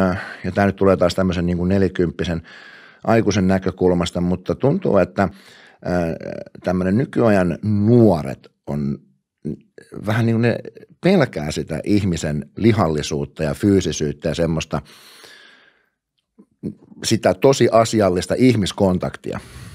Äh, ja tämä nyt tulee taas tämmöisen niin kuin nelikymppisen aikuisen näkökulmasta, mutta tuntuu, että äh, tämmöinen nykyajan nuoret on äh, vähän niin kuin ne pelkää sitä ihmisen lihallisuutta ja fyysisyyttä ja semmoista sitä tosi asiallista ihmiskontaktia –